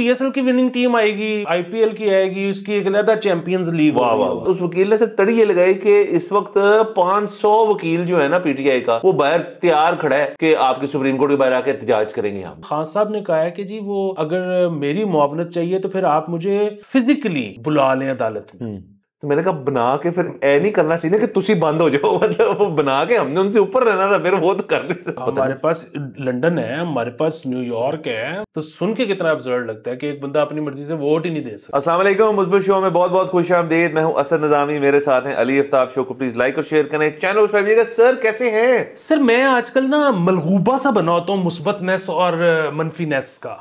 PSL की winning team आएगी IPL की आएगी उसकी एक अलहदा चैंपियंस लीग वाह वाह उस वकील ने सिर्फ तड़ी ये लगाई कि इस वक्त 500 वकील जो है ना पीटीआई का वो बाहर तैयार खड़ा है कि आपके सुप्रीम कोर्ट के बाहर आके एहतजाज करेंगे हम खान साहब ने कहा है कि जी वो अगर मेरी मुआवनत चाहिए तो फिर आप मुझे फिजिकली बुला लें अदालत में हम्म। तो मैंने कहा बना के फिर ऐ नहीं करना चाहिए ना कि तुसी बंद हो जाओ मतलब वो बना के हमने उनसे ऊपर रहना था फिर वो तो कर नहीं हमारे पास लंदन है हमारे पास न्यूयॉर्क है तो सुन के कितना अब्जर्व लगता है कि एक बंदा अपनी मर्जी से वोट ही नहीं दे सकता असलम मुस्बिल शो में बहुत बहुत खुश है मैं हूँ असद नजामी मेरे साथ हैं अली अफ्ताब शो को प्लीज लाइक और शेयर करें चैनल सब्सक्राइब सर कैसे है सर मैं आजकल ना मलगूबा सा बना होता हूँ मुस्बतनेस और मनफीनेस का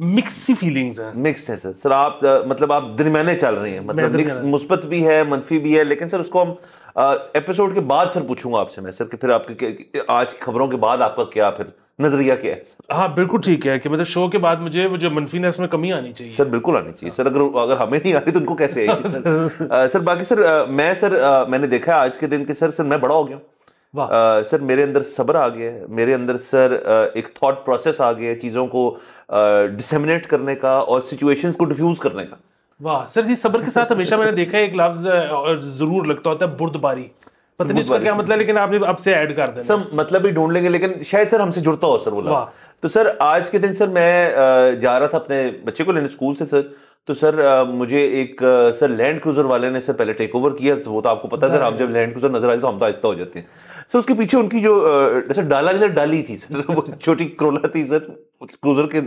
मिक्स फीलिंग्स हैं मिक्स है सर सर आप मतलब आप दरम्याने चल रही हैं मतलब मिक्स मुस्बत भी है मनफी भी है लेकिन सर उसको हम एपिसोड के बाद सर पूछूंगा आपसे मैं सर कि फिर आपके आज खबरों के बाद आपका क्या फिर नजरिया क्या है हाँ बिल्कुल ठीक है कि मतलब शो के बाद मुझे वो जो मनफीनेस में कमी आनी चाहिए सर बिल्कुल आनी चाहिए सर अगर अगर हमें नहीं आ रही तो उनको कैसे आएगी सर सर बाकी सर मैं सर मैंने देखा आज के दिन के सर सर मैं बड़ा हो गया हूँ आ, सर मेरे अंदर सब्र आ गया है मेरे अंदर सर एक थॉट प्रोसेस आ गया है चीज़ों को डिसमिनेट करने का और सिचुएशंस को डिफ्यूज करने का वाह सर जी सब्र के साथ हमेशा मैंने देखा है एक लफ्ज जरूर लगता होता है बुर्दबारी पता नहीं क्या मतलब लेकिन आपने अब से ऐड कर देना सर मतलब ही ढूंढ लेंगे लेकिन शायद सर हमसे जुड़ता हो सर बोला तो सर आज के दिन सर मैं जा रहा था अपने बच्चे को लेने स्कूल से सर तो सर मुझे एक सर लैंड क्रूजर वाले ने सर पहले टेक ओवर किया तो वो तो आपको पता सर आप जब लैंड क्रूजर नजर आए तो हम तो आहिस्ता हो जाते हैं सर उसके पीछे उनकी जो सर डाला नहीं डाली थी सर वो छोटी क्रोला थी सर क्रूजर के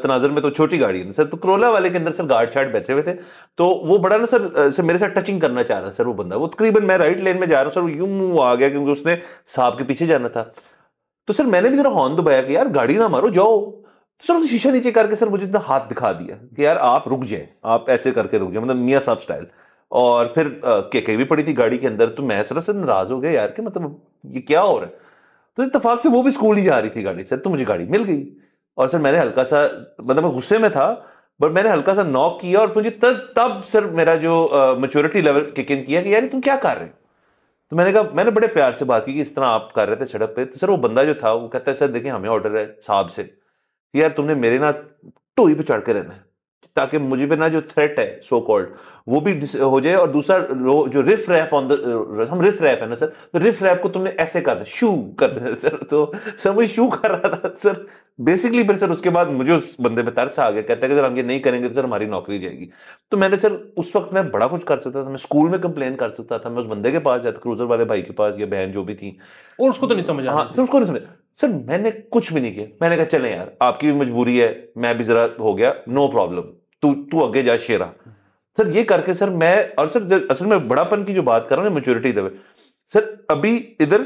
तनाजर में तो छोटी गाड़ी है सर तो क्रोला वाले के अंदर सर गार्ड शार्ड बैठे हुए थे तो वो बड़ा ना सर सर मेरे साथ टचिंग करना चाह रहा सर वो बंदा वो तकरीबन मैं राइट लेन में जा रहा हूँ सर वो यूं आ गया क्योंकि उसने साहब के पीछे जाना था तो सर मैंने भी जरा हॉर्न दबाया कि यार गाड़ी ना मारो जाओ सर उसने तो शीशा नीचे करके सर मुझे इतना हाथ दिखा दिया कि यार आप रुक जाए आप ऐसे करके रुक जाए मतलब मियाँ साहब स्टाइल और फिर केके भी पड़ी थी गाड़ी के अंदर तो मैं सर से नाराज हो गया यार कि मतलब ये क्या हो रहा है तो इतफाक से वो भी स्कूल ही जा रही थी गाड़ी सर तो मुझे गाड़ी मिल गई और सर मैंने हल्का सा मतलब मैं गुस्से में था बट मैंने हल्का सा नॉक किया और मुझे तब तब सर मेरा जो मेचोरिटी लेवल किक इन किया कि यार तुम क्या कर रहे हो तो मैंने कहा मैंने बड़े प्यार से बात की कि इस तरह आप कर रहे थे सड़क पे तो सर वो बंदा जो था वो कहता है सर देखिए हमें ऑर्डर है साहब से यार तुमने मेरे ना टोई पे चढ़ के रहना है ताकि मुझे पे ना जो थ्रेट है सो so कॉल्ड वो भी हो जाए और दूसरा जो रिफ रैफ ऑन द हम रिफ रैफ है ना सर तो रिफ रैफ को तुमने ऐसे कर देना शू कर देना सर तो सर मुझे शू कर रहा था सर बेसिकली फिर सर उसके बाद मुझे उस बंदे पे तरस आ गया कहता है कि सर हम ये नहीं करेंगे तो सर हमारी नौकरी जाएगी तो मैंने सर उस वक्त मैं बड़ा कुछ कर सकता था मैं स्कूल में कंप्लेन कर सकता था मैं उस बंदे के पास जाता क्रूजर वाले भाई के पास या बहन जो भी थी और उसको तो नहीं समझ हाँ सर उसको नहीं समझ सर मैंने कुछ भी नहीं किया मैंने कहा चले यार आपकी भी मजबूरी है मैं भी जरा हो गया नो प्रॉब्लम तू तू आगे जा शेरा सर ये करके सर मैं और सर असल में बड़ापन की जो बात कर रहा हूँ मेच्योरिटी दे सर अभी इधर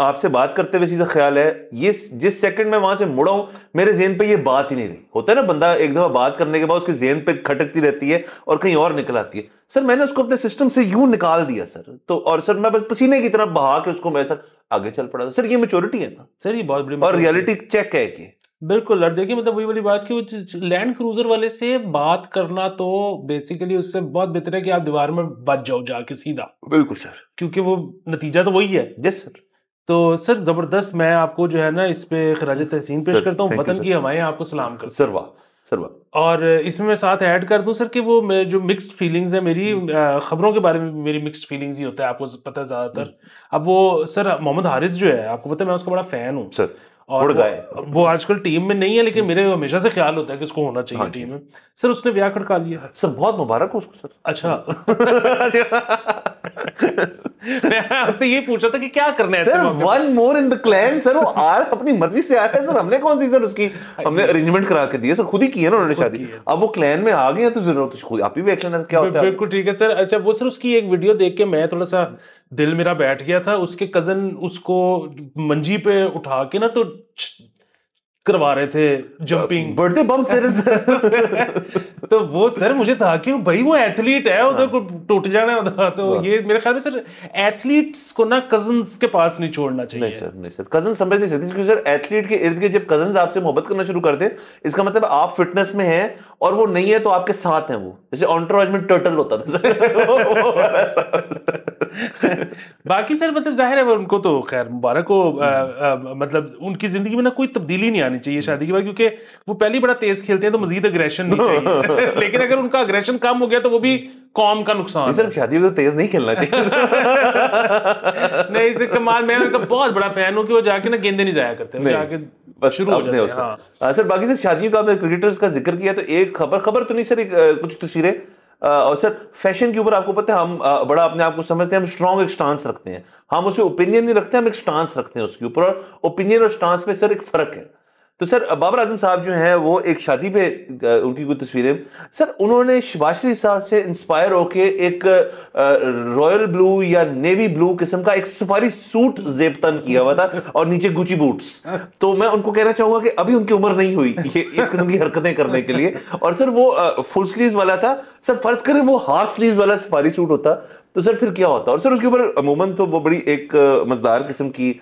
आपसे बात करते हुए सीधा ख्याल है ये जिस सेकंड में वहां से मुड़ा हूं मेरे जेन पे ये बात ही नहीं रही होता है ना बंदा एक दफा बात करने के बाद उसके जेन पे खटकती रहती है और कहीं और निकल आती है सर मैंने उसको अपने सिस्टम से यूं निकाल दिया सर तो और सर मैं बस पसीने की तरफ बहा के उसको मैं सर आगे चल पड़ा सर ये मेचोरिटी है ना सर ये बहुत बड़ी और रियलिटी चेक है कि बिल्कुल लड़ देखिए मतलब वही वाली बात की लैंड क्रूजर वाले से बात करना तो बेसिकली उससे बहुत बेहतर है कि आप दीवार में बच जाओ जाके सीधा बिल्कुल सर क्योंकि वो नतीजा तो वही है जी सर तो सर ज़बरदस्त मैं आपको जो है ना इस पे खराज तहसीन पेश करता हूँ वतन की हवाएं आपको सलाम कर सर वाह सर वाह और इसमें मैं साथ ऐड कर दूं सर कि वो मैं जो मिक्स्ड फीलिंग्स है मेरी हम्म। खबरों के बारे में मेरी मिक्स्ड फीलिंग्स ही होता है आपको पता है ज़्यादातर हम्म। अब वो सर मोहम्मद हारिस जो है आपको पता है मैं उसका बड़ा फ़ैन हूँ सर और वो, वो आजकल टीम में नहीं है लेकिन मेरे हम्म। हमेशा से ख्याल होता है कि उसको होना चाहिए हाँ टीम में सर उसने ब्याह खड़का लिया सर बहुत मुबारक हो उसको सर अच्छा आपसे ये पूछा था कि क्या करना है sir one more in the clan sir वो आ रहा अपनी मर्जी से आ रहा है सर हमने कौन सी सर उसकी हाँ हमने अरेंजमेंट करा के दिया सर खुद ही किया ना उन्होंने शादी अब वो क्लैन में आ गया तो जरूरत तो खुद आप ही देख लेना क्या होता है बिल्कुल ठीक है सर अच्छा वो सर उसकी एक वीडियो देख के मैं थोड़ा सा दिल मेरा बैठ गया था उसके कजन उसको मंजी पे उठा के ना तो करवा रहे थे जंपिंग बर्थडे बम सर तो वो सर मुझे था कि भाई वो एथलीट है उधर हाँ। को टूट जाना उधर हाँ, तो हाँ। ये मेरे ख्याल में सर एथलीट्स को ना कजन के पास नहीं छोड़ना चाहिए नहीं सर नहीं सर कजन समझ नहीं सकते क्योंकि सर एथलीट के इर्द गिर्द जब कजन आपसे मोहब्बत करना शुरू करते इसका मतलब आप फिटनेस में हैं और वो नहीं है तो आपके साथ हैं वो जैसे ऑनट्रोज में टर्टल होता था बाकी सर मतलब जाहिर है उनको तो खैर मुबारक हो हम्म। मतलब उनकी जिंदगी में ना कोई तब्दीली नहीं जानी चाहिए शादी के बाद क्योंकि वो पहले ही बड़ा तेज खेलते हैं तो मजीद अग्रेशन नहीं चाहिए लेकिन अगर उनका अग्रेशन कम हो गया तो वो भी कॉम का नुकसान सिर्फ शादी में तो तेज नहीं खेलना चाहिए नहीं इसे कमाल मैं उनका बहुत बड़ा फैन हूँ कि वो जाके ना गेंदे नहीं जाया करते जाके हाँ। सर बाकी सर शादियों का आपने क्रिकेटर्स का जिक्र किया तो एक खबर खबर तो नहीं सर कुछ तस्वीरें और सर फैशन के ऊपर आपको पता है हम बड़ा अपने आप को समझते हैं हम स्ट्रॉन्ग एक स्टांस रखते हैं हम उसे ओपिनियन नहीं रखते हम एक स्टांस रखते हैं उसके ऊपर और ओपिनियन और स्टांस में सर एक फर्क है तो सर बाबर आजम साहब जो हैं वो एक शादी पे उनकी कुछ तस्वीरें सर उन्होंने शबाज शरीफ साहब से इंस्पायर होके एक रॉयल ब्लू या नेवी ब्लू किस्म का एक सफारी सूट जेबतन किया हुआ था और नीचे गुची बूट्स तो मैं उनको कहना चाहूंगा कि अभी उनकी उम्र नहीं हुई ये इस किस्म की हरकतें करने के लिए और सर वो फुल स्लीव वाला था सर फर्ज करें वो हाफ स्लीव वाला सफारी सूट होता तो सर फिर क्या होता और सर उसके ऊपर अमूमन तो वो बड़ी एक मजदार किस्म की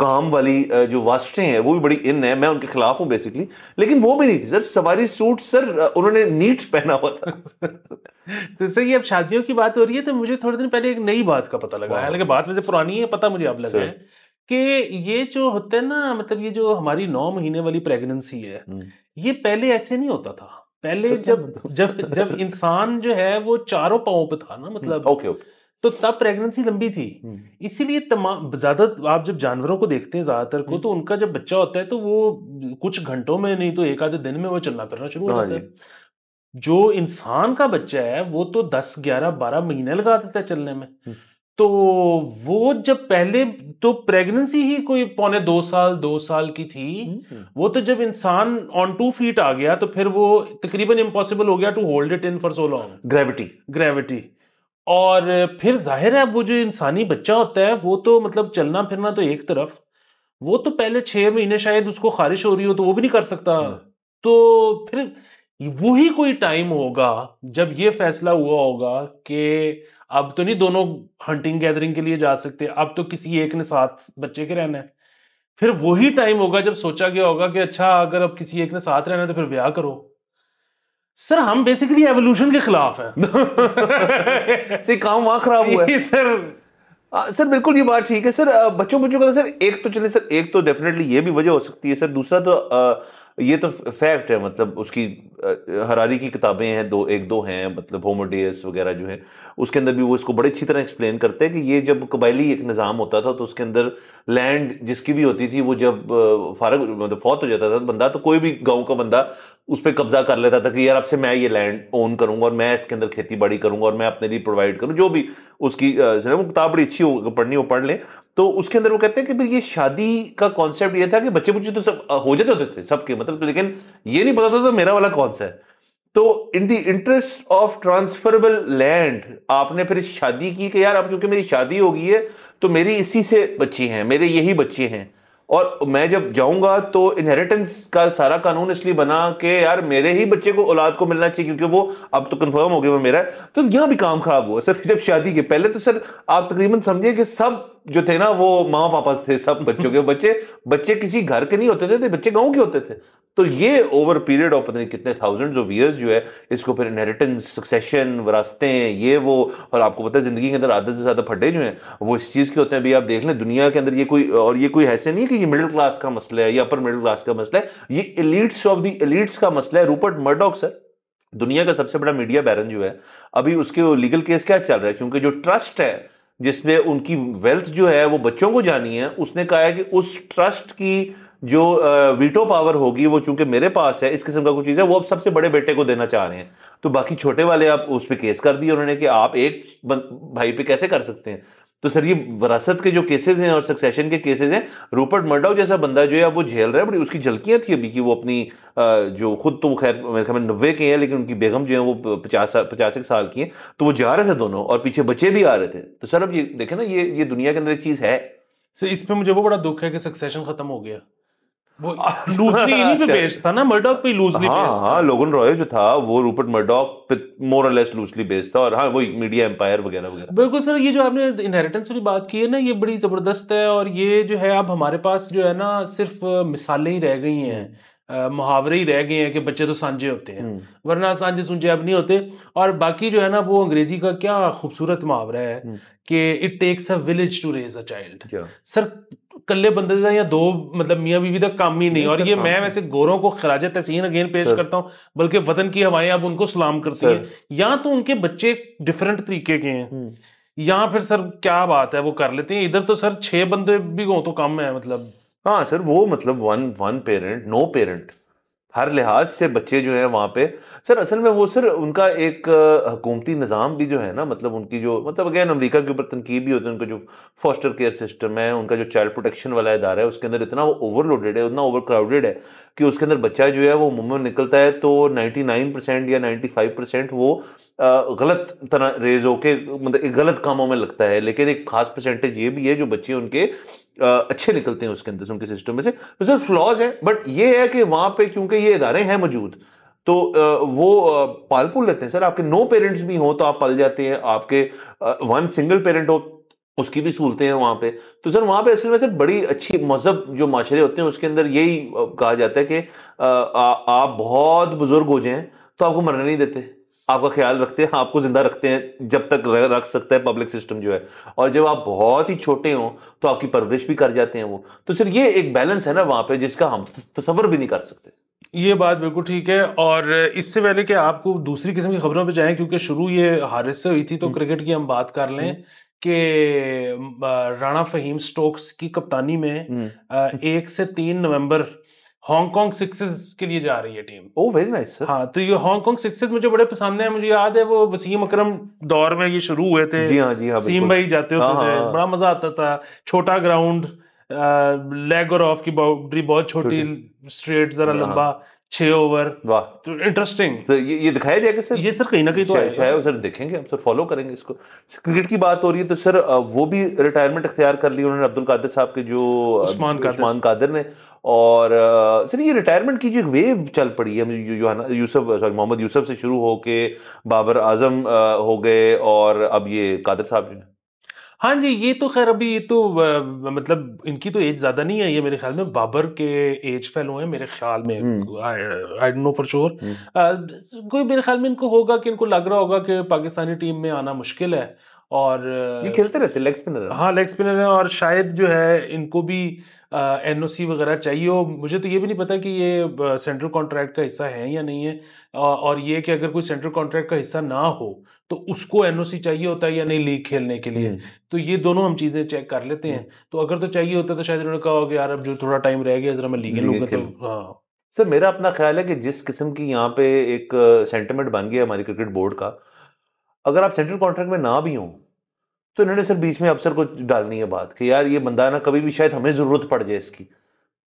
काम वाली जो वास्टें हैं वो भी बड़ी इन है मैं उनके खिलाफ हूँ बेसिकली लेकिन वो भी नहीं थी सर सवारी सूट सर उन्होंने नीट पहना हुआ था तो सर ये अब शादियों की बात हो रही है तो मुझे थोड़े दिन पहले एक नई बात का पता लगा हालांकि बात वैसे पुरानी है पता मुझे अब लगा है कि ये जो होते हैं ना मतलब ये जो हमारी नौ महीने वाली प्रेगनेंसी है हम्म। ये पहले ऐसे नहीं होता था पहले जब जब जब इंसान जो है वो चारों पाओ पे था ना हम्म, मतलब ओके ओके तो तब प्रेगनेंसी लंबी थी हम्म। इसीलिए तमाम ज्यादा आप जब जानवरों को देखते हैं ज्यादातर को हम्म। तो उनका जब बच्चा होता है तो वो कुछ घंटों में नहीं तो एक आधे दिन में वो चलना फिरना शुरू हो हाँ जाता है जो इंसान का बच्चा है वो तो दस ग्यारह बारह महीने लगा देता है चलने में हम्म। तो वो जब पहले तो प्रेगनेंसी ही कोई पौने दो साल दो साल की थी वो तो जब इंसान ऑन टू फीट आ गया तो फिर वो तकरीबन इम्पॉसिबल हो गया to hold it in for so long gravity gravity और फिर जाहिर है वो जो इंसानी बच्चा होता है वो तो मतलब चलना फिरना तो एक तरफ वो तो पहले छह महीने शायद उसको खारिश हो रही हो तो वो भी नहीं कर सकता हम्म। तो फिर वही कोई टाइम होगा जब ये फैसला हुआ होगा कि अब तो नहीं दोनों हंटिंग गैदरिंग के लिए जा सकते अब तो किसी एक ने साथ बच्चे के रहना है फिर वही टाइम होगा जब सोचा गया होगा कि अच्छा अगर अब किसी एक ने साथ रहना है तो फिर ब्याह करो सर हम बेसिकली एवोल्यूशन के खिलाफ है सर काम वहां खराब हुआ है सर आ, सर बिल्कुल ये बात ठीक है सर बच्चों बच्चों का सर एक तो चले सर एक तो डेफिनेटली ये भी वजह हो सकती है सर दूसरा तो आ, ये तो फैक्ट है मतलब उसकी हरारी की किताबें हैं दो एक दो हैं मतलब होमोडेस वगैरह जो है उसके अंदर भी वो इसको बड़ी अच्छी तरह एक्सप्लेन करते हैं कि ये जब कबायली एक निज़ाम होता था तो उसके अंदर लैंड जिसकी भी होती थी वो जब ah, फारग मतलब फौत हो जाता था बंदा तो कोई भी गांव का बंदा उस पर कब्जा कर लेता था कि यार अब से मैं ये लैंड ओन करूंगा और मैं इसके अंदर खेती बाड़ी करूंगा और मैं अपने लिए प्रोवाइड करूँ जो भी उसकी वो किताब बड़ी अच्छी हो पढ़नी हो पढ़ लें तो उसके अंदर वो कहते हैं कि भाई ये शादी का कॉन्सेप्ट ये था कि बच्चे बुच्चे तो सब हो जाते होते थे सबके मतलब तो लेकिन ये नहीं पता था तो मेरा वाला कौन सा है तो in the interest of transferable land आपने फिर शादी की कि यार अब क्योंकि मेरी शादी हो गई है तो मेरी इसी से बच्ची हैं मेरे यही बच्चे हैं और मैं जब जाऊंगा तो इनहेरिटेंस का सारा कानून इसलिए बना कि यार मेरे ही बच्चे को औलाद को मिलना चाहिए क्योंकि वो अब तो कंफर्म हो गया वो मेरा है तो यहाँ भी काम खराब हुआ सर जब शादी के पहले तो सर आप तकरीबन समझिए कि सब जो थे ना वो माँ पापा थे सब बच्चों के बच्चे बच्चे किसी घर के नहीं होते थे बच्चे गाँव के होते थे तो ये ओवर पीरियड ऑफ पता नहीं कितने थाउजेंड्स ऑफ ईयर्स जो है इसको फिर इनहेरिटेंस सक्सेशन हैं ये वो और आपको पता है जिंदगी के अंदर आधे से ज़्यादा फटे जो हैं वो इस चीज़ के होते हैं अभी आप देख लें दुनिया के अंदर ये कोई और ये कोई ऐसे नहीं कि ये मिडिल क्लास का मसला है या अपर मिडिल क्लास का मसला है ये एलिट्स ऑफ द एलिट्स का मसला है रूपर्ट मर्डॉक सर दुनिया का सबसे बड़ा मीडिया बैरन जो है अभी उसके लीगल केस क्या चल रहा है क्योंकि जो ट्रस्ट है जिसमें उनकी वेल्थ जो है वो बच्चों को जानी है उसने कहा है कि उस ट्रस्ट की जो वीटो पावर होगी वो चूंकि मेरे पास है इस किस्म का कोई चीज़ है वो अब सबसे बड़े बेटे को देना चाह रहे हैं तो बाकी छोटे वाले आप उस पर केस कर दिए उन्होंने कि आप एक भाई पे कैसे कर सकते हैं तो सर ये वरासत के जो केसेस हैं और सक्सेशन के केसेस हैं रूपर्ट मर्डाव जैसा बंदा जो है वो झेल रहा है बड़ी उसकी झलकियां थी अभी कि वो अपनी जो खुद तो खैर मेरे ख्याल में नब्बे के हैं लेकिन उनकी बेगम जो है वो पचास पचास एक साल की हैं तो वो जा रहे थे दोनों और पीछे बच्चे भी आ रहे थे तो सर अब ये देखें ना ये ये दुनिया के अंदर एक चीज़ है सर इस पर मुझे वो बड़ा दुख है कि सक्सेशन खत्म हो गया हाँ लोगन रॉय हाँ, जो था वो रूपर्ट और था और हाँ वही मीडिया एम्पायर वगैरह बिल्कुल सर ये जो आपने इनहेरिटेंस बात की है ना ये बड़ी जबरदस्त है और ये जो है अब हमारे पास जो है ना सिर्फ मिसालें ही रह गई हैं मुहावरे ही रह गए हैं कि बच्चे तो सांझे होते हैं हम्म। वरना सांझे सूझे अब नहीं होते और बाकी जो है ना वो अंग्रेजी का क्या खूबसूरत मुहावरा है हम्म। कि it takes a village to raise a child sir कल्ले बंदे का या दो मतलब मियाँ बीवी का काम ही नहीं और ये मैं वैसे गोरों को खराज तहसीन अगेन पेश करता हूँ बल्कि वतन की हवाएं अब उनको सलाम करती हैं या तो उनके बच्चे डिफरेंट तरीके के हैं हम्म। यहाँ फिर सर क्या बात है वो कर लेते हैं इधर तो सर छह बंदे भी हो तो कम है मतलब हाँ सर वो मतलब one one parent no parent हर लिहाज से बच्चे जो हैं वहाँ पे सर असल में वो सर उनका एक हकूमती निज़ाम भी जो है ना मतलब उनकी जो मतलब अगैन अमरीका के ऊपर तनकीद भी होती है उनका जो फॉस्टर केयर सिस्टम है उनका जो चाइल्ड प्रोटेक्शन वाला इदारा है उसके अंदर इतना वो ओवरलोडेड है उतना ओवर क्राउडेड है कि उसके अंदर बच्चा जो है वो मुँह में निकलता है तो नाइन्टी नाइन परसेंट या नाइन्टी फाइव परसेंट वो गलत तरह रेज होकर मतलब एक गलत कामों में लगता है लेकिन एक खास परसेंटेज ये भी है जो बच्चे उनके अच्छे निकलते हैं उसके अंदर उनके सिस्टम में से तो सर फ्लॉज है बट ये है कि वहां पे क्योंकि ये इदारे हैं मौजूद तो वो पाल पुल लेते हैं सर आपके नो पेरेंट्स भी हों तो आप पल जाते हैं आपके वन सिंगल पेरेंट हो उसकी भी सहूलतें हैं वहाँ पे तो सर वहां पे असल में सर बड़ी अच्छी मजहब जो माशरे होते हैं उसके अंदर यही कहा जाता है कि आप बहुत बुजुर्ग हो जाए तो आपको मरने नहीं देते आपका ख्याल रखते हैं आपको जिंदा रखते हैं जब तक रख सकता है पब्लिक सिस्टम जो है और जब आप बहुत ही छोटे हो तो आपकी परवरिश भी कर जाते हैं वो तो सर ये एक बैलेंस है ना वहां पे जिसका हम तस्वर भी नहीं कर सकते ये बात बिल्कुल ठीक है और इससे पहले कि आपको दूसरी किस्म की खबरों पर जाएं क्योंकि शुरू ये हारिस से हुई थी तो क्रिकेट हम्म। की हम बात कर लें हम्म। कि राणा फहीम स्टोक्स की कप्तानी में हम्म। एक से तीन नवंबर हांगकांग सिक्सेस के लिए जा रही है team oh very nice sir हाँ तो ये हांगकांग सिक्सेस मुझे बड़े पसंद है मुझे याद है वो वसीम अकरम दौर में ये शुरू हुए थे जी हाँ जी हाँ वसीम भाई जाते होते हाँ, थे हाँ। बड़ा मजा आता था छोटा ग्राउंड लेग और ऑफ की बाउंड्री बहुत छोटी स्ट्रेट जरा हाँ। लंबा छह ओवर वाह तो इंटरेस्टिंग तो ये, ये दिखाया जाएगा सर ये सर कहीं ना कहीं तो आया है सर देखेंगे हम सर फॉलो करेंगे इसको क्रिकेट की बात हो रही है तो सर वो भी रिटायरमेंट अख्तियार कर ली उन्होंने अब्दुल कादिर साहब के जो उस्मान कादिर, उस्मान कादिर ने और सर ये रिटायरमेंट की जो एक वेव चल पड़ी है यूसुफ सॉरी मोहम्मद यूसुफ से शुरू हो के बाबर आजम हो गए और अब ये कादर साहब जो हाँ जी ये तो खैर अभी ये तो आ, मतलब इनकी तो एज ज़्यादा नहीं है ये मेरे ख्याल में बाबर के एज फेलो है मेरे ख्याल में I don't know for sure कोई मेरे ख्याल में इनको होगा कि इनको लग रहा होगा कि पाकिस्तानी टीम में आना मुश्किल है और ये खेलते रहते लेग स्पिनर हाँ लेग स्पिनर है और शायद जो है इनको भी एन वगैरह चाहिए हो मुझे तो ये भी नहीं पता कि ये सेंट्रल कॉन्ट्रैक्ट का हिस्सा है या नहीं है और ये कि अगर कोई सेंट्रल कॉन्ट्रैक्ट का हिस्सा ना हो तो उसको सी चाहिए होता है या नहीं लीग खेलने के लिए हम्म। तो ये दोनों हम चीजें चेक कर लेते हैं हम्म। तो अगर तो चाहिए होता तो शायद उन्होंने कहा होगा यार अब जो थोड़ा टाइम रह गया जरा मैं लीग लूंगा तो हाँ सर मेरा अपना ख्याल है कि जिस किस्म की यहाँ पे एक सेंटिमेंट बन गया हमारी क्रिकेट बोर्ड का अगर आप सेंट्रल कॉन्ट्रैक्ट में ना भी हों तो इन्होंने सर बीच में अफसर को डालनी है बात कि यार ये बंदा ना कभी भी शायद हमें ज़रूरत पड़ जाए इसकी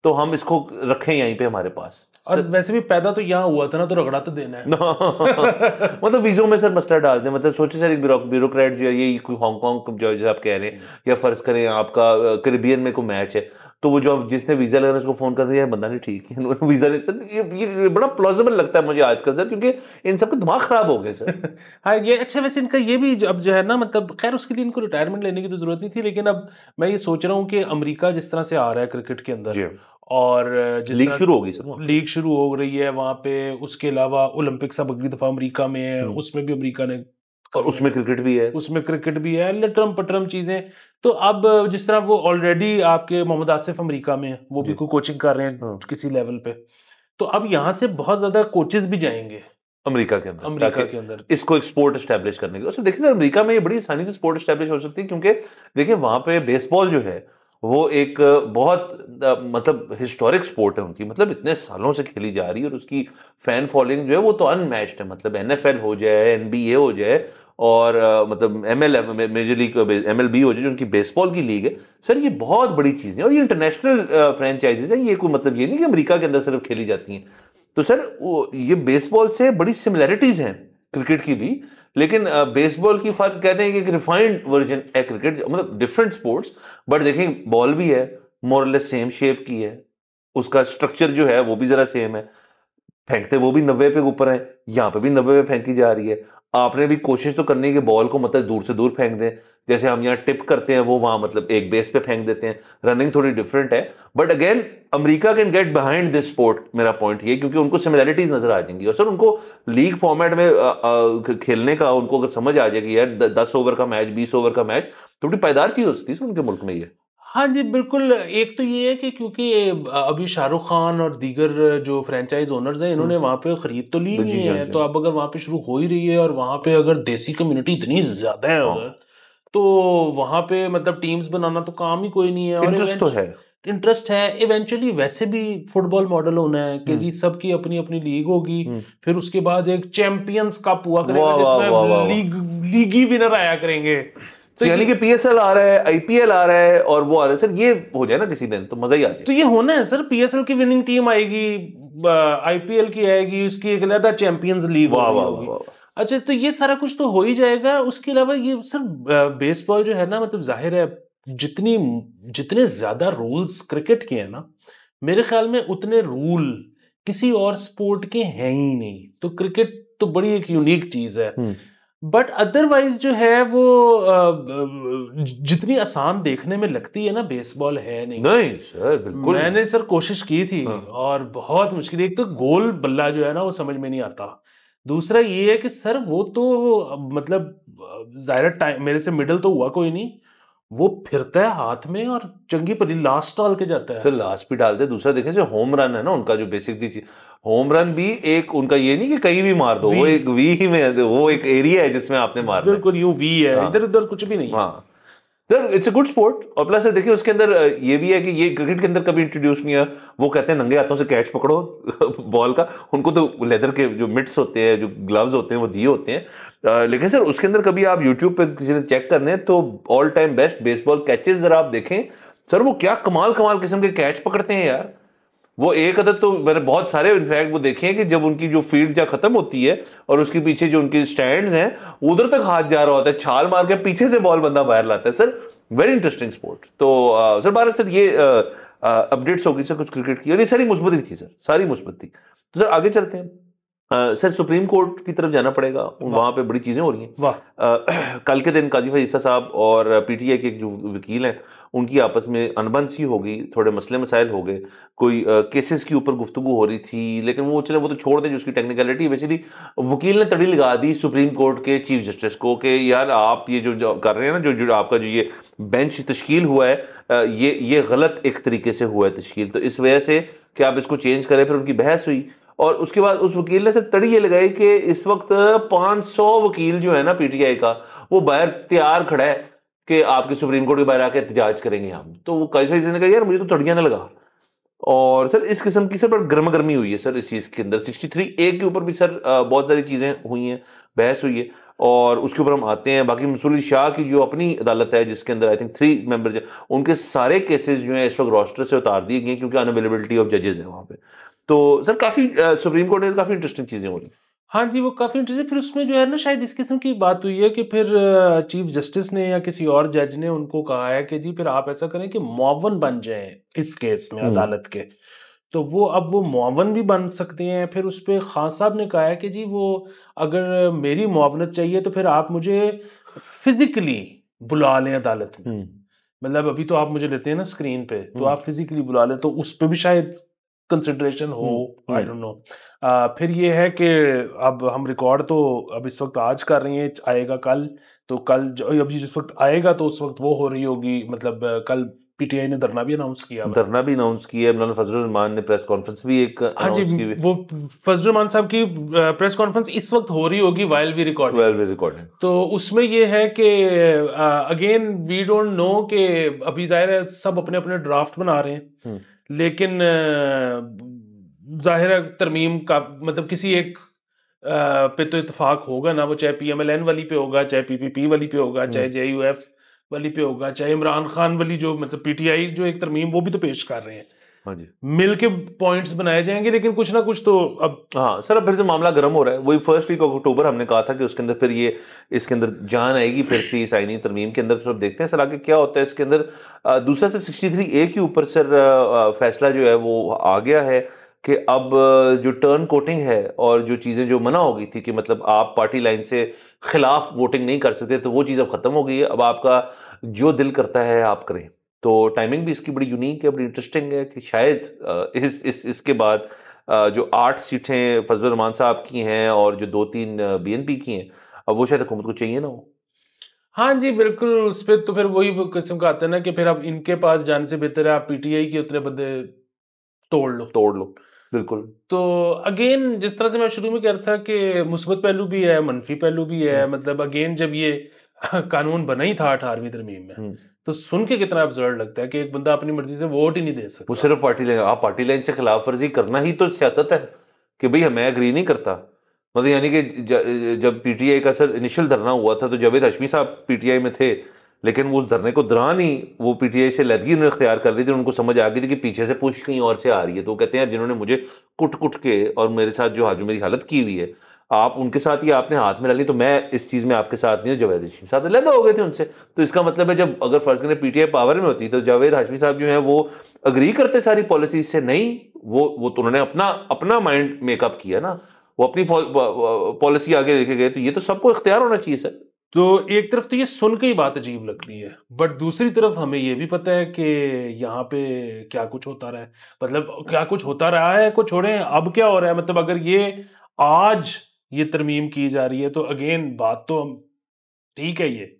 तो हम इसको रखें यहीं पे हमारे पास और सर, वैसे भी पैदा तो यहाँ हुआ था ना तो रगड़ा तो देना है मतलब वीज़ों में सर मस्टर डाल दें मतलब सोचे सर एक ब्यूरोक्रेट जो है ये कोई हांगकॉन्ग जो आप कह रहे हैं या फ़र्ज़ करें आपका करिबियन में कोई मैच है तो वो जो जिसने वीज़ा लगा उसको फ़ोन कर दिया बंदा नहीं ठीक है उन्होंने वीज़ा नहीं सर ये, ये बड़ा प्लॉजिबल लगता है मुझे आजकल सर क्योंकि इन सबका दिमाग ख़राब हो गया सर हाँ ये अच्छा वैसे इनका ये भी अब जो है ना मतलब खैर उसके लिए इनको रिटायरमेंट लेने की तो ज़रूरत नहीं थी लेकिन अब मैं ये सोच रहा हूँ कि अमरीका जिस तरह से आ रहा है क्रिकेट के अंदर और लीग शुरू हो गई सर लीग शुरू हो रही है वहाँ पे उसके अलावा ओलंपिक सब अगली दफ़ा अमरीका में है हम्म। उसमें भी अमरीका ने और उसमें क्रिकेट भी है उसमें क्रिकेट भी है लटरम पटरम चीजें तो अब जिस तरह वो ऑलरेडी आपके मोहम्मद आसिफ अमेरिका में है वो भी कोई कोचिंग कर रहे हैं हाँ। किसी लेवल पे तो अब यहाँ से बहुत ज्यादा कोचेस भी जाएंगे अमेरिका के अंदर अमेरिका के अंदर इसको एक्सपोर्ट स्टैब्लिश करने के देखिए सर अमेरिका में ये बड़ी आसानी से स्पोर्ट स्टैब्लिश हो सकती है क्योंकि देखिए वहां पे बेसबॉल जो है वो एक बहुत मतलब हिस्टोरिक स्पोर्ट है उनकी मतलब इतने सालों से खेली जा रही है और उसकी फैन फॉलोइंग जो है वो तो अनमैच्ड है मतलब एन हो जाए एन हो जाए और मतलब M L major league M L B हो जाए जो उनकी बेसबॉल की लीग है सर ये बहुत बड़ी चीज़ है और ये इंटरनेशनल फ्रेंचाइजीज है ये कोई मतलब ये नहीं कि अमेरिका के अंदर सिर्फ खेली जाती हैं तो सर ये बेसबॉल से बड़ी सिमिलैरिटीज़ हैं क्रिकेट की भी लेकिन बेसबॉल की फर्क कहते हैं कि एक रिफाइंड वर्जन है क्रिकेट मतलब डिफरेंट स्पोर्ट्स बट देखें बॉल भी है मोरलेस सेम शेप की है उसका स्ट्रक्चर जो है वो भी जरा सेम है फेंकते वो भी नब्बे पे ऊपर है यहां पे भी नब्बे पे फेंकी जा रही है आपने भी कोशिश तो करनी है कि बॉल को मतलब दूर से दूर फेंक दें जैसे हम यहाँ टिप करते हैं वो वहां मतलब एक बेस पे फेंक देते हैं रनिंग थोड़ी डिफरेंट है but again America can get behind this sport मेरा पॉइंट ये क्योंकि उनको सिमिलैरिटीज नजर आ जाएंगी और सर उनको लीग फॉर्मेट में आ, आ, खेलने का उनको अगर समझ आ जाएगी यार दस ओवर का मैच बीस ओवर का मैच थोड़ी तो पैदार चीज चीज़ होती है उनके मुल्क में ये हाँ जी बिल्कुल एक तो ये है कि क्योंकि अभी शाहरुख खान और दीगर जो फ्रेंचाइज ओनर्स हैं इन्होंने हम्म। वहाँ पे खरीद तो ली ही हाँ है तो अब अगर वहाँ पे शुरू हो ही रही है और वहाँ पे अगर देसी कम्युनिटी इतनी ज्यादा है हाँ। तो वहाँ पे मतलब टीम्स बनाना तो काम ही कोई नहीं है और इंटरेस्ट तो है इवेंचुअली वैसे भी फुटबॉल मॉडल होना है कि हम्म। जी सबकी अपनी अपनी लीग होगी हम्म। फिर उसके बाद एक चैंपियंस कप हुआ करेगा जिसमें लीग लीगी विनर आया करेंगे तो यानी कि पीएसएल आ रहा है आईपीएल आ रहा है और वो आ रहा है सर ये हो जाए ना किसी दिन तो मजा ही आ जाए तो ये होना है सर पीएसएल की विनिंग टीम आएगी आईपीएल की आएगी उसकी एक अलग चैंपियंस लीग वाह वाह अच्छा तो ये सारा कुछ तो हो ही जाएगा उसके अलावा ये सर बेसबॉल जो है ना मतलब जाहिर है जितनी जितने ज्यादा रूल्स क्रिकेट के हैं ना मेरे ख्याल में उतने रूल किसी और स्पोर्ट के हैं ही नहीं तो क्रिकेट तो बड़ी एक यूनिक चीज है हम्म। बट अदरवाइज जो है वो जितनी आसान देखने में लगती है ना बेसबॉल है नहीं नहीं सर बिल्कुल मैंने सर कोशिश की थी हाँ। और बहुत मुश्किल एक तो गोल बल्ला जो है ना वो समझ में नहीं आता दूसरा ये है कि सर वो तो मतलब ज़ाहिर टाइम मेरे से मिडल तो हुआ कोई नहीं वो फिरता है हाथ में और चंगी पर लास्ट डाल के जाता है सर लास्ट भी डालते हैं दूसरा देखे जो होम रन है ना उनका जो बेसिकली चीज होम रन भी एक उनका ये नहीं कि कहीं भी मार दो वो एक वी ही में वो एक एरिया है जिसमें आपने मार बिल्कुल यू वी है हाँ। इधर उधर कुछ भी नहीं हाँ sir it's a good sport और प्लस देखिए उसके अंदर ये भी है कि ये क्रिकेट के अंदर कभी इंट्रोड्यूस नहीं है वो कहते हैं नंगे हाथों से कैच पकड़ो बॉल का उनको तो लेदर के जो मिट्स होते हैं जो ग्लव्स होते हैं वो दिए होते हैं लेकिन सर उसके अंदर कभी आप यूट्यूब पर किसी ने चेक करने तो all time best baseball catches जरा आप देखें सर वो क्या कमाल कमाल किस्म के कैच पकड़ते हैं यार वो एक अदद तो मैंने बहुत सारे इनफैक्ट वो देखे हैं कि जब उनकी जो फील्ड जहाँ खत्म होती है और उसके पीछे जो उनके स्टैंड हैं उधर तक हाथ जा रहा होता है छाल मार के पीछे से बॉल बंदा बाहर लाता है सर वेरी इंटरेस्टिंग स्पोर्ट तो आ, सर भारत सर ये अपडेट्स होगी सर कुछ क्रिकेट की और ये सारी मुस्बत ही थी सर सारी मुस्बत थी तो सर आगे चलते हैं आ, सर सुप्रीम कोर्ट की तरफ जाना पड़ेगा वहां पे बड़ी चीजें हो रही हैं कल के दिन काजी साहब और पीटीआई के जो वकील हैं उनकी आपस में अनबन सी होगी थोड़े मसले मसाइल हो गए कोई केसेस के ऊपर गुफ्तु हो रही थी लेकिन वो चले वो तो छोड़ दें जो उसकी टेक्निकलिटी बेचली वकील ने तड़ी लगा दी सुप्रीम कोर्ट के चीफ जस्टिस को कि यार आप ये जो कर रहे हैं ना जो जो आपका जो ये बेंच तश्कील हुआ है ये ये गलत एक तरीके से हुआ है तश्कील तो इस वजह से कि आप इसको चेंज करें फिर उनकी बहस हुई और उसके बाद उस वकील ने सिर्फ तड़ी ये लगाई कि इस वक्त 500 वकील जो है ना पीटीआई का वो बाहर तैयार खड़ा है कि आपके सुप्रीम कोर्ट के बाहर आके एहतजाज करेंगे हम तो वो कई सारी ने कहा यार मुझे तो तड़िया ना लगा और सर इस किस्म की सर पर गर्मा गर्मी हुई है सर इस चीज़ के अंदर सिक्सटी थ्री ए के ऊपर भी सर बहुत सारी चीज़ें हुई हैं बहस हुई है और उसके ऊपर हम आते हैं बाकी मसूल शाह की जो अपनी अदालत है जिसके अंदर आई थिंक थ्री मेंबर उनके सारे केसेस जो हैं इस वक्त रोस्टर से उतार दिए गए क्योंकि अनअवेलेबिलिटी ऑफ जजेस हैं वहाँ पे तो सर काफ़ी सुप्रीम कोर्ट में काफ़ी इंटरेस्टिंग चीज़ें हो रही हैं हाँ जी वो काफ़ी इंटरेस्टिंग फिर उसमें जो है ना शायद इस किस्म की बात हुई है कि फिर चीफ जस्टिस ने या किसी और जज ने उनको कहा है कि जी फिर आप ऐसा करें कि मौवन बन जाए इस केस में हम्म। अदालत के तो वो अब वो मुआवन भी बन सकते हैं फिर उस पर खान साहब ने कहा है कि जी वो अगर मेरी मुआवनत चाहिए तो फिर आप मुझे फिजिकली बुला लें अदालत में हम्म। मतलब अभी तो आप मुझे लेते हैं ना स्क्रीन पे तो हम्म। आप फिजिकली बुला लें तो उस पर भी शायद कंसिडरेशन हो आई डोंट नो फिर ये है कि अब हम रिकॉर्ड तो अब इस वक्त आज कर रहे हैं आएगा कल तो कल अब जिस वक्त आएगा तो उस वक्त वो हो रही होगी मतलब कल पीटीआई ने धरना भी अनाउंस किया धरना भी अनाउंस किया है फजलरहमान ने प्रेस कॉन्फ्रेंस भी एक हाँ जी की वो फजलरहमान साहब की प्रेस कॉन्फ्रेंस इस वक्त हो रही होगी while we record while we record तो उसमें ये है कि अगेन वी डोंट नो कि अभी जाहिर है सब अपने अपने ड्राफ्ट बना रहे हैं हम्म। लेकिन ज़ाहिर तरमीम का मतलब किसी एक पे तो इतफाक होगा ना वो चाहे पी एम एल एन वाली पे होगा चाहे पी पी पी वाली पे होगा चाहे जे यू एफ वाली पे होगा चाहे इमरान खान वाली जो मतलब पी टी आई जो एक तरमीम वो भी तो पेश कर रहे हैं हाँ मिल के पॉइंट्स बनाए जाएंगे लेकिन कुछ ना कुछ तो अब हाँ सर अब फिर से मामला गर्म हो रहा है वही फर्स्ट वीक ऑफ अक्टूबर हमने कहा था कि उसके अंदर फिर ये इसके अंदर जान आएगी फिर से इस तरमीम के अंदर सब तो देखते हैं सर आगे क्या होता है इसके अंदर दूसरा से सिक्सटी थ्री ए के ऊपर सर फैसला जो है वो आ गया है कि अब जो टर्न कोटिंग है और जो चीज़ें जो मना हो गई थी कि मतलब आप पार्टी लाइन से खिलाफ वोटिंग नहीं कर सकते तो वो चीज़ अब ख़त्म हो गई है अब आपका जो दिल करता है आप करें तो टाइमिंग भी इसकी बड़ी यूनिक है बड़ी इंटरेस्टिंग है कि शायद इस इस इसके बाद जो आठ सीटें फजल रमान साहब की हैं और जो दो तीन बीएनपी की हैं वो शायद हुकूमत को चाहिए ना हो हाँ जी बिल्कुल उस पर तो फिर वही किस्म का आता है ना कि फिर आप इनके पास जाने से बेहतर है आप पीटीआई के उतने बंदे तोड़ लो तोड़ लो बिल्कुल तो अगेन जिस तरह से मैं शुरू में कह रहा था कि मुस्बत पहलू भी है मनफी पहलू भी है हम्म। मतलब अगेन जब ये कानून बना ही था अठारहवीं तरमीम में हम्म। तो सुन के कितना अब्जर्ड लगता है कि एक बंदा अपनी मर्जी से वोट ही नहीं दे सकता वो सिर्फ पार्टी लाइन आप पार्टी लाइन से खिलाफ वर्जी करना ही तो सियासत है कि भाई मैं अग्री नहीं करता मतलब यानी कि जब पीटीआई का सर इनिशियल धरना हुआ था तो जावेद हशमी साहब पीटीआई में थे लेकिन वो उस धरने को दौरान ही वो पीटीआई से लदगी उन्होंने अख्तियार कर दी थी उनको समझ आ गई थी कि पीछे से पुश कहीं और से आ रही है तो वो कहते हैं जिन्होंने मुझे कुट कुट के और मेरे साथ जो हाजू मेरी हालत की हुई है आप उनके साथ ही आपने हाथ में डाली तो मैं इस चीज़ में आपके साथ नहीं हूँ जावेद हाशमी साहब अलहदा तो हो गए थे उनसे तो इसका मतलब है जब अगर फर्ज करें पीटीआई पावर में होती तो जावेद हाशमी साहब जो है वो अग्री करते सारी पॉलिसी से नहीं वो वो तो उन्होंने अपना अपना माइंड मेकअप किया ना वो अपनी पॉलिसी आगे लेके गए तो ये तो सबको इख्तियार होना चाहिए सर तो एक तरफ तो ये सुन के ही बात अजीब लगती है बट दूसरी तरफ हमें ये भी पता है कि यहाँ पे क्या कुछ होता रहा है मतलब क्या कुछ होता रहा है कुछ हो रहे हैं अब क्या हो रहा है मतलब अगर ये आज ये तरमीम की जा रही है तो अगेन बात तो ठीक है ये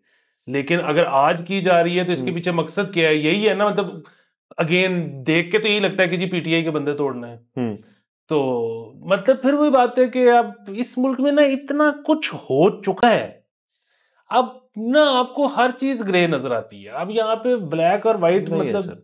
लेकिन अगर आज की जा रही है तो इसके हम्म। पीछे मकसद क्या है यही है ना मतलब अगेन देख के तो यही लगता है कि जी पीटीआई के बंदे तोड़ना है हम्म। तो मतलब फिर वही बात है कि अब इस मुल्क में ना इतना कुछ हो चुका है अब ना आपको हर चीज ग्रे नजर आती है अब यहाँ पे ब्लैक और व्हाइट मतलब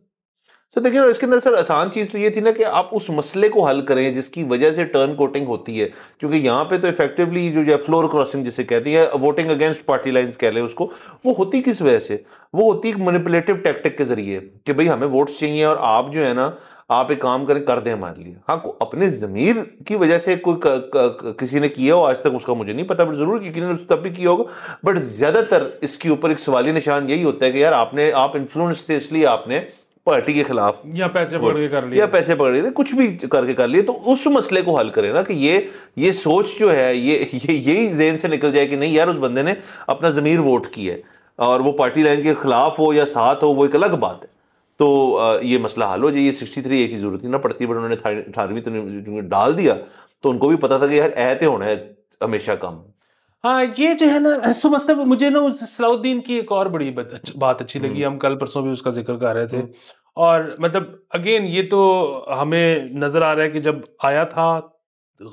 सर देखिए ना इसके अंदर सर आसान चीज़ तो ये थी ना कि आप उस मसले को हल करें जिसकी वजह से टर्न कोटिंग होती है क्योंकि यहाँ पे तो इफेक्टिवली जो है फ्लोर क्रॉसिंग जिसे कहती है वोटिंग अगेंस्ट पार्टी लाइंस कह लें उसको वो होती किस वजह से वो होती एक मनिपुलेटिव टैक्टिक के जरिए कि भाई हमें वोट्स चाहिए और आप जो है ना आप एक काम करें कर दें हमारे लिए हाँ अपने ज़मीर की वजह से कोई क, क, किसी ने किया हो आज तक उसका मुझे नहीं पता बट ज़रूर किसी ने तब भी किया होगा बट ज़्यादातर इसके ऊपर एक सवाली निशान यही होता है कि यार आपने आप इन्फ्लुएंस थे इसलिए आपने पार्टी के खिलाफ या पैसे पकड़ के कर लिए या पैसे पकड़ लिए कुछ भी करके कर लिए तो उस मसले को हल करें ना कि ये ये सोच जो है ये ये यही जेन से निकल जाए कि नहीं यार उस बंदे ने अपना ज़मीर वोट की है और वो पार्टी लाइन के खिलाफ हो या साथ हो वो एक अलग बात है तो ये मसला हल हो जाए ये सिक्सटी थ्री ए की जरूरत नहीं ना पड़ती बट उन्होंने अठारहवीं डाल दिया तो उनको भी पता था कि यार ऐहते तो होना है हमेशा कम हाँ ये जो है ना सुबह तो मुझे ना उस सलाउद्दीन की एक और बड़ी बात अच्छी लगी हम्म। हम कल परसों भी उसका जिक्र कर रहे थे हम्म। और मतलब अगेन ये तो हमें नजर आ रहा है कि जब आया था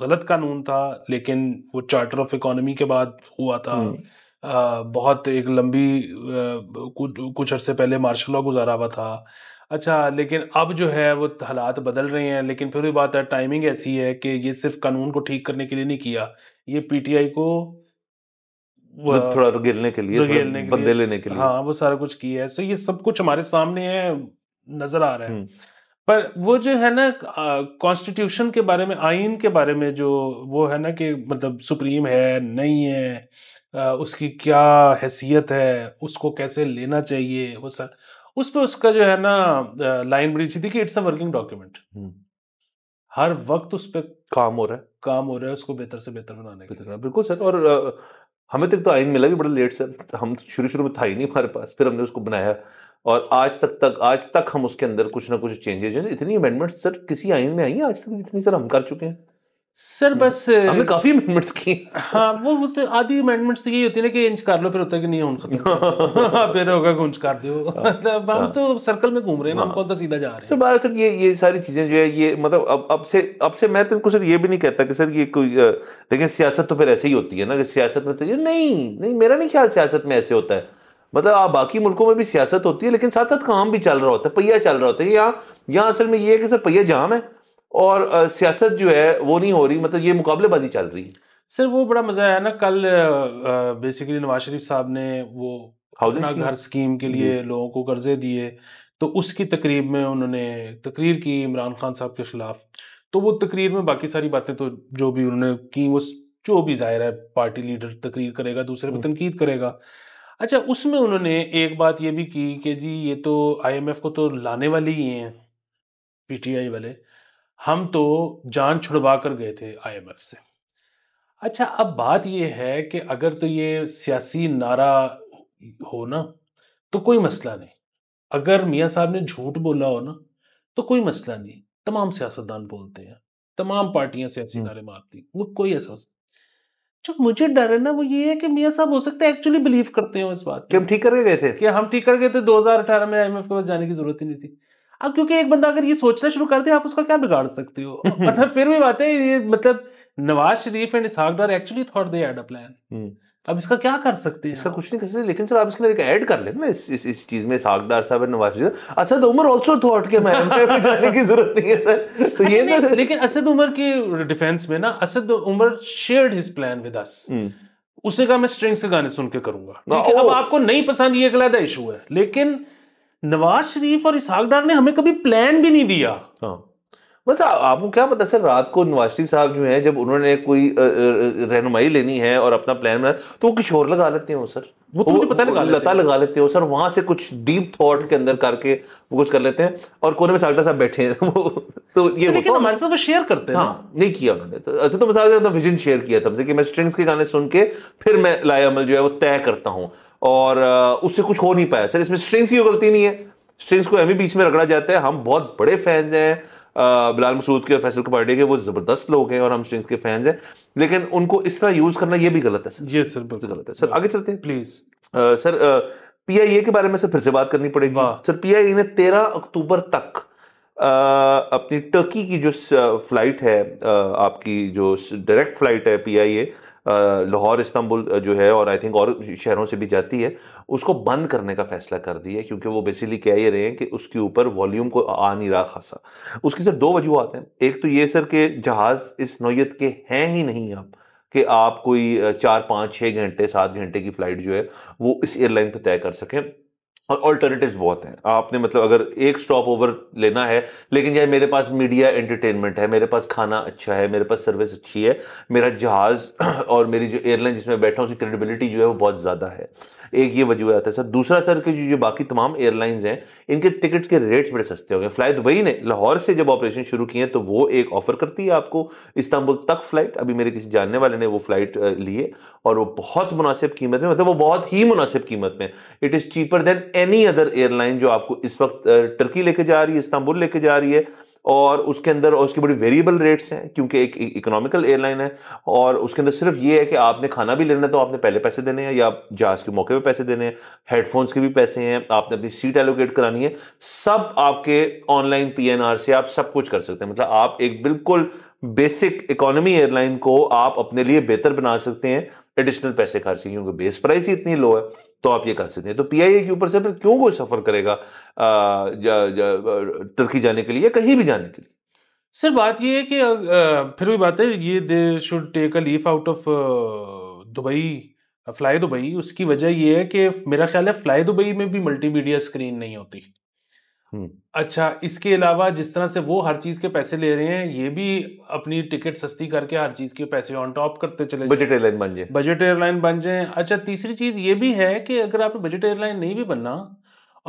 गलत कानून था लेकिन वो चार्टर ऑफ इकोनॉमी के बाद हुआ था आ, हम्म। बहुत एक लंबी कुछ कुछ अरसे पहले मार्शल लॉ गुजारा हुआ था अच्छा लेकिन अब जो है वो हालात बदल रहे हैं लेकिन फिर भी बात है टाइमिंग ऐसी है कि ये सिर्फ कानून को ठीक करने के लिए नहीं किया ये पीटीआई को मतलब थोड़ा रुगेलने के लिए रगेलने के बदले लेने के लिए हाँ वो सारा कुछ किया है सो ये सब कुछ हमारे सामने है नजर आ रहा है हम्म। पर वो जो है ना कॉन्स्टिट्यूशन के बारे में आइन के बारे में जो वो है ना कि मतलब सुप्रीम है नहीं है आ, उसकी क्या हैसियत है उसको कैसे लेना चाहिए वो सर उस पर उसका जो है ना लाइन बड़ी अच्छी थी कि इट्स अ वर्किंग डॉक्यूमेंट हर वक्त उस पर काम हो रहा है काम हो रहा है उसको बेहतर से बेहतर बनाने के बिल्कुल सर और हमें तक तो, तो आइन मिला भी बड़ा लेट से हम शुरू शुरू में था ही नहीं हमारे पास फिर हमने उसको बनाया और आज तक तक आज तक हम उसके अंदर कुछ ना कुछ चेंजेज हैं इतनी अमेंडमेंट्स सर किसी आइन में आई हैं आज तक जितनी सर हम कर चुके हैं सर हम्म। बस हमने काफी अमेंडमेंट्स की हाँ वो, वो तो आधी अमेंडमेंट्स तो यही होती है ना कि इंच कर लो फिर होता है कि नहीं हूं खत्म फिर होगा कि इंच कर दो हाँ, मतलब हम हाँ। तो सर्कल में घूम रहे हैं हाँ। हम कौन सा सीधा जा रहे हैं सर बार सर ये ये सारी चीजें जो है ये मतलब अब अब से अब से मैं तो इनको सर ये भी नहीं कहता कि सर ये कोई लेकिन सियासत तो फिर ऐसे ही होती है ना कि सियासत में तो ये नहीं नहीं मेरा नहीं ख्याल सियासत में ऐसे होता है मतलब आप बाकी मुल्कों में भी सियासत होती है लेकिन साथ साथ काम भी चल रहा होता है पहिया चल रहा होता है यहाँ यहाँ असल में ये है कि सर पहिया जाम है और सियासत जो है वो नहीं हो रही मतलब ये मुकाबलेबाजी चल रही है सर वो बड़ा मजा आया ना कल बेसिकली नवाज शरीफ साहब ने वो हाउसिंग घर स्कीम के लिए लोगों को कर्जे दिए तो उसकी तकरीब में उन्होंने तकरीर की इमरान खान साहब के खिलाफ तो वो तकरीर में बाकी सारी बातें तो जो भी उन्होंने की वो जो भी जाहिर है पार्टी लीडर तकरीर करेगा दूसरे हम्म। पर तनकीद करेगा अच्छा उसमें उन्होंने एक बात ये भी की कि जी ये तो आईएमएफ को तो लाने वाले ही हैं पीटीआई वाले हम तो जान छुड़वा कर गए थे आईएमएफ से अच्छा अब बात यह है कि अगर तो ये सियासी नारा हो ना तो कोई मसला नहीं अगर मियाँ साहब ने झूठ बोला हो ना तो कोई मसला नहीं तमाम सियासतदान बोलते हैं तमाम पार्टियां सियासी हम्म। नारे मारती वो कोई ऐसा जो मुझे डर है ना वो ये है कि मियाँ साहब हो सकता है एक्चुअली बिलीव करते हो इस बात कि हम ठीक करके गए थे कि हम ठीक करके गए थे 2018 में आईएमएफ के पास जाने की जरूरत ही नहीं थी अब क्योंकि एक बंदा अगर ये सोचना शुरू कर दे आप उसका क्या बिगाड़ सकते हो मतलब फिर भी बात है ये मतलब Nawaz Sharif and Ishaq Dar actually thought they had a plan अब इसका क्या कर सकते हैं इसका कुछ नहीं कर सकते लेकिन सर आप इसके लिए एक ऐड कर लेते ना इस इस, इस चीज में सागदार साहब नवाज शरीफ असद उमर आल्सो थॉट के मैं पे जाने की जरूरत नहीं है सर तो ये अच्छा, सर लेकिन असद उमर के डिफेंस में ना Asad Umar shared his plan with us उसने कहा मैं स्ट्रिंग्स के गाने सुन के करूंगा हाँ, अब आपको नहीं पसंद ये एक अलग इशू है लेकिन नवाज शरीफ और इसहाक डार ने हमें कभी प्लान भी नहीं दिया हाँ बस आपको क्या पता सर रात को नवाज शरीफ साहब जो है जब उन्होंने कोई रहनुमाई लेनी है और अपना प्लान बना तो वो किशोर लगा लेते हो सर वो तो मुझे पता लगा लता लगा लेते हो सर वहां से कुछ डीप थॉट के अंदर करके वो कुछ कर लेते हैं और कोने में साहब बैठे हैं वो तो ये लेकिन तो हमारे साथ वो शेयर करते हैं हाँ नहीं किया उन्होंने तो ऐसे तो मैं विजन शेयर किया था कि मैं स्ट्रिंग्स के गाने सुन के फिर मैं लाया अमल जो है वो तय करता हूँ और उससे कुछ हो नहीं पाया सर इसमें स्ट्रिंग्स की गलती नहीं है स्ट्रिंग्स को हमें बीच में रगड़ा जाता है हम बहुत बड़े फैंस हैं बिलाल मसूद के फैसल कपाडे के वो जबरदस्त लोग हैं और हम स्ट्रिंग्स के फैंस हैं लेकिन उनको इस तरह यूज करना ये भी गलत है सर ये सर गलत है सर आगे चलते हैं please sir P I A के बारे में सर फिर से बात करनी पड़ेगी सर पी आई ए ने तेरह अक्टूबर तक आ, अपनी टर्की की जो फ्लाइट है आ, आपकी जो डायरेक्ट फ्लाइट है P I A Lahore Istanbul जो है और आई थिंक और शहरों से भी जाती है उसको बंद करने का फैसला कर दिया क्योंकि वो बेसिकली कह ये रहे हैं कि उसके ऊपर वॉल्यूम को आ नहीं रहा खासा उसकी सर दो वजूहत हैं एक तो ये सर कि जहाज़ इस नोयत के हैं ही नहीं आप कि आप कोई चार पाँच छः घंटे सात घंटे की फ़्लाइट जो है वो इस एयरलाइन पर तय कर सकें और ऑल्टरनेटिव्स बहुत हैं आपने मतलब अगर एक स्टॉप ओवर लेना है लेकिन यार मेरे पास मीडिया एंटरटेनमेंट है मेरे पास खाना अच्छा है मेरे पास सर्विस अच्छी है मेरा जहाज़ और मेरी जो एयरलाइन जिसमें बैठा हूँ उसकी क्रेडिबिलिटी जो है वो बहुत ज़्यादा है एक ये आता है सर दूसरा सर के जो बाकी तमाम एयरलाइंस हैं इनके टिकट के रेट्स बड़े सस्ते हो गए फ्लाई दुबई ने लाहौर से जब ऑपरेशन शुरू किए तो वो एक ऑफर करती है आपको इस्तांबुल तक फ्लाइट अभी मेरे किसी जानने वाले ने वो फ्लाइट लिए और वो बहुत मुनासिब कीमत में मतलब वो बहुत ही मुनासिब कीमत में it is cheaper than any other airline जो आपको इस वक्त टर्की लेके जा रही है इस्तांबुल लेके जा रही है और उसके अंदर और उसकी बड़ी वेरिएबल रेट्स हैं क्योंकि एक इकोनॉमिकल e-, एयरलाइन है और उसके अंदर सिर्फ ये है कि आपने खाना भी लेना है तो आपने पहले पैसे देने हैं या जहाज के मौके पे पैसे देने हैं हेडफोन्स के भी पैसे हैं आपने अपनी सीट एलोकेट करानी है सब आपके ऑनलाइन पीएनआर से आप सब कुछ कर सकते हैं मतलब आप एक बिल्कुल बेसिक इकोनॉमी एयरलाइन को आप अपने लिए बेहतर बना सकते हैं एडिशनल पैसे खर्च क्योंकि बेस प्राइस ही इतनी लो है तो आप ये कर सकते हैं तो पीआईए के ऊपर से फिर क्यों कोई सफर करेगा तुर्की टर्की जाने के लिए या कहीं भी जाने के लिए सर बात ये है कि फिर भी बात है ये they should take a leaf out of Dubai fly Dubai उसकी वजह यह है कि मेरा ख्याल है फ्लाई दुबई में भी मल्टीमीडिया स्क्रीन नहीं होती हम्म। अच्छा इसके अलावा जिस तरह से वो हर चीज के पैसे ले रहे हैं ये भी अपनी टिकट सस्ती करके हर चीज के पैसे ऑन टॉप करते चले बजट एयरलाइन बन जाए बजट एयरलाइन बन जाए अच्छा तीसरी चीज ये भी है कि अगर आप बजट एयरलाइन नहीं भी बनना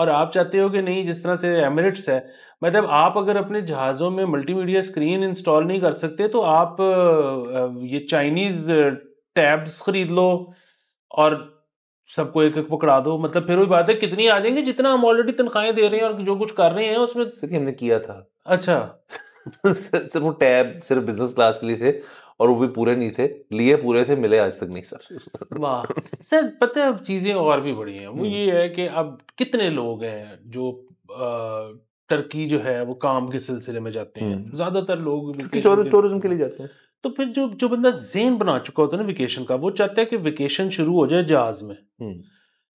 और आप चाहते हो कि नहीं जिस तरह से एमिरेट्स है मतलब आप अगर अपने जहाज़ों में मल्टीमीडिया स्क्रीन इंस्टॉल नहीं कर सकते तो आप ये चाइनीज़ टैब्स खरीद लो और सबको एक एक पकड़ा दो मतलब फिर वही बात है कितनी आ जाएंगे जितना हम ऑलरेडी तनख्वाहें दे रहे हैं और जो कुछ कर रहे हैं उसमें सर हमने किया था अच्छा सिर्फ वो टैब सिर्फ बिजनेस क्लास के लिए थे और वो भी पूरे नहीं थे लिए पूरे थे मिले आज तक नहीं सर वाह सर पता है अब चीज़ें और भी बड़ी हैं वो हम्म। ये है कि अब कितने लोग हैं जो टर्की जो है वो काम के सिलसिले में जाते हैं हम्म। ज्यादातर लोग टूरिज्म के लिए जाते हैं तो फिर जो जो बंदा जेन बना चुका होता है ना वेकेशन का वो चाहता है कि वेकेशन शुरू हो जाए जहाज में हम्म।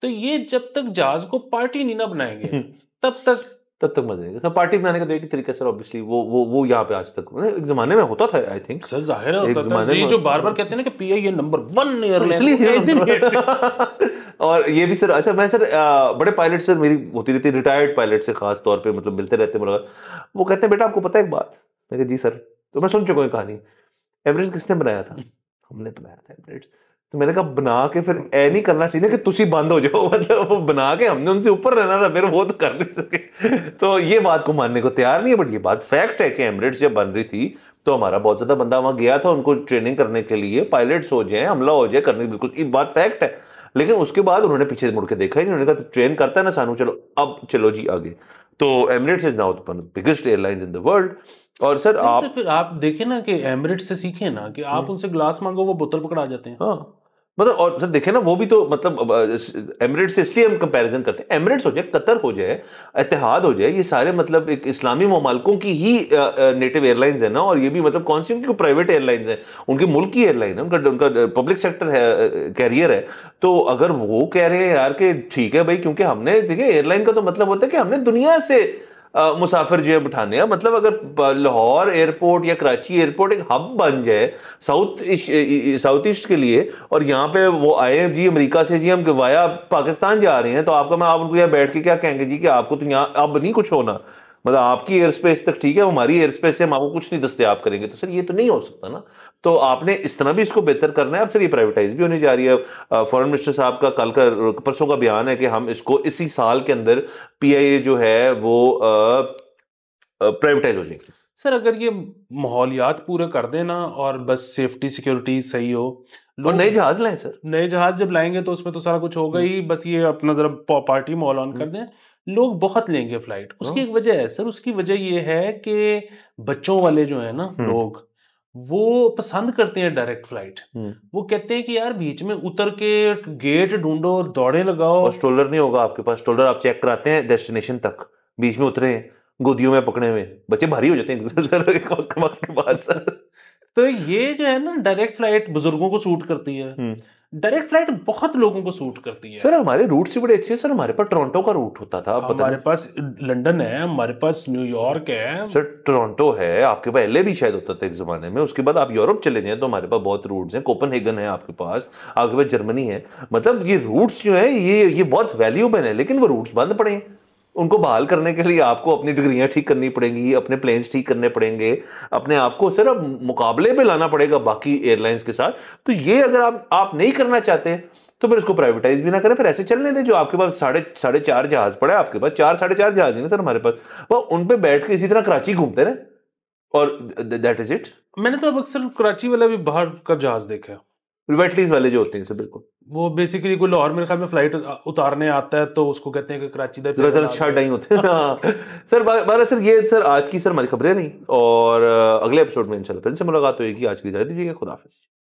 तो ये जब तक जहाज को पार्टी नहीं ना बनाएंगे हम्म। तब तक तब तक मजे सर पार्टी बनाने का तो एक तरीका सर ऑब्वियसली वो वो वो यहाँ पे आज तक मतलब एक जमाने में होता था आई थिंक सर जाहिर है एक जमाने में जो बार बार कहते हैं ना कि पी आई ये नंबर वन एयरलाइन और ये भी सर अच्छा मैं सर आ, बड़े पायलट सर मेरी होती रहती रिटायर्ड पायलट से खास तौर पर मतलब मिलते रहते मतलब वो कहते हैं बेटा आपको पता है एक बात मैं जी सर तो मैं सुन चुका हूँ कहानी एवरेज किसने बनाया था हमने बनाया था एवरेज तो मैंने कहा बना के फिर ए नहीं करना चाहिए कि तुसी बंद हो जाओ मतलब वो बना के हमने उनसे ऊपर रहना था फिर वो तो कर नहीं सके तो ये बात को मानने को तैयार नहीं है बट ये बात फैक्ट है कि एमरेट्स जब बन रही थी तो हमारा बहुत ज़्यादा बंदा वहां गया था उनको ट्रेनिंग करने के लिए पायलट्स हो जाए हमला हो जाए करने बिल्कुल ये बात फैक्ट है लेकिन उसके बाद उन्होंने पीछे मुड़ के देखा ही नहीं उन्होंने कहा ट्रेन करता है ना सानू चलो अब चलो जी आगे तो Emirates is now biggest airlines in the world और सर आप तो फिर आप देखें ना कि एमरेट्स से सीखें ना कि आप हम्म। उनसे ग्लास मांगो वो बोतल पकड़ा जाते हैं हाँ मतलब और सर देखे ना वो भी तो मतलब एमरेट से इसलिए हम कंपैरिजन करते हैं एमरेट्स हो जाए कतर हो जाए इतिहाद हो जाए ये सारे मतलब एक इस्लामी ममालकों की ही नेटिव एयरलाइंस है ना और ये भी मतलब कौन सी उनकी प्राइवेट एयरलाइंस है उनके मुल्क की एयरलाइन है उनका उनका पब्लिक सेक्टर है कैरियर है तो अगर वो कह रहे हैं यार कि ठीक है भाई क्योंकि हमने देखिए एयरलाइन का तो मतलब होता है कि हमने दुनिया से मुसाफिर जो है बिठाने हैं मतलब अगर लाहौर एयरपोर्ट या कराची एयरपोर्ट एक हब बन जाए साउथ साउथ ईस्ट के लिए और यहाँ पे वो आए जी अमेरिका से जी हम वाया पाकिस्तान जा रहे हैं तो आपका मैं आप उनको यहाँ बैठ के क्या कहेंगे जी कि आपको तो यहाँ अब नहीं कुछ होना मतलब आपकी एयर स्पेस तक ठीक है हमारी एयर स्पेस से हम आपको कुछ नहीं दस्तियाब करेंगे तो सर ये तो नहीं हो सकता ना तो आपने इस तरह भी इसको बेहतर करना है अब सर ये प्राइवेटाइज भी होने जा रही है फॉरेन मिनिस्टर साहब का कल का परसों का बयान है कि हम इसको इसी साल के अंदर पीआईए जो है वो प्राइवेटाइज हो जाएगी सर अगर ये माहौलियात पूरे कर देना और बस सेफ्टी सिक्योरिटी सही हो और नए जहाज लाएं सर नए जहाज जब लाएंगे तो उसमें तो सारा कुछ होगा ही बस ये अपना जरा पार्टी मॉल ऑन कर हम्म। दें लोग बहुत लेंगे फ्लाइट उसकी हाँ। एक वजह है सर उसकी वजह ये है कि बच्चों वाले जो है ना हम्म। लोग वो पसंद करते हैं डायरेक्ट हम्म। फ्लाइट वो कहते हैं कि यार बीच में उतर के गेट ढूंढो दौड़े लगाओ और स्ट्रोलर नहीं होगा आपके पास स्ट्रोलर आप चेक कराते हैं डेस्टिनेशन तक बीच में उतरे गोदियों में पकड़े हुए बच्चे भारी हो जाते हैं सर तो ये जो है ना डायरेक्ट फ्लाइट बुजुर्गों को सूट करती है हम्म। डायरेक्ट फ्लाइट बहुत लोगों को सूट करती है सर हमारे रूट से बड़े अच्छे हैं सर हमारे पास टोरंटो का रूट होता था हमारे पास लंदन है हमारे पास न्यूयॉर्क है सर टोरंटो है आपके पास एलए भी शायद होता था एक जमाने में उसके बाद आप यूरोप चले जाए तो हमारे पास बहुत रूट्स हैं हेगन है आपके पास आपके पास जर्मनी है मतलब ये रूट्स जो है ये ये बहुत वैल्यूबल है लेकिन वो रूट्स बंद पड़े हैं उनको बहाल करने के लिए आपको अपनी डिग्रियां ठीक करनी पड़ेंगी अपने प्लेन्स ठीक करने पड़ेंगे अपने आप को सिर्फ मुकाबले में लाना पड़ेगा बाकी एयरलाइंस के साथ तो ये अगर आप आप नहीं करना चाहते तो फिर इसको प्राइवेटाइज भी ना करें फिर ऐसे चलने दें जो आपके पास साढ़े साढ़े चार जहाज पड़े आपके पास चार साढ़े चार जहाज है ना सर हमारे पास वो उन पर बैठ के इसी तरह कराची घूमते रहे और दैट इज इट मैंने तो अब अक्सर कराची वाला भी बाहर का जहाज देखा है वेटलीज वाले जो होते हैं बिल्कुल वो बेसिकली कोई लाहौर मेरे ख्याल में फ्लाइट उतारने आता है तो उसको कहते हैं कि कराची शर्ट नहीं होते सर बारह सर ये सर आज की सर हमारी खबरें नहीं और अगले एपिसोड में इंशाल्लाह फिर से मुलाकात होगी आज की इजाजत दीजिएगा खुदाफिज़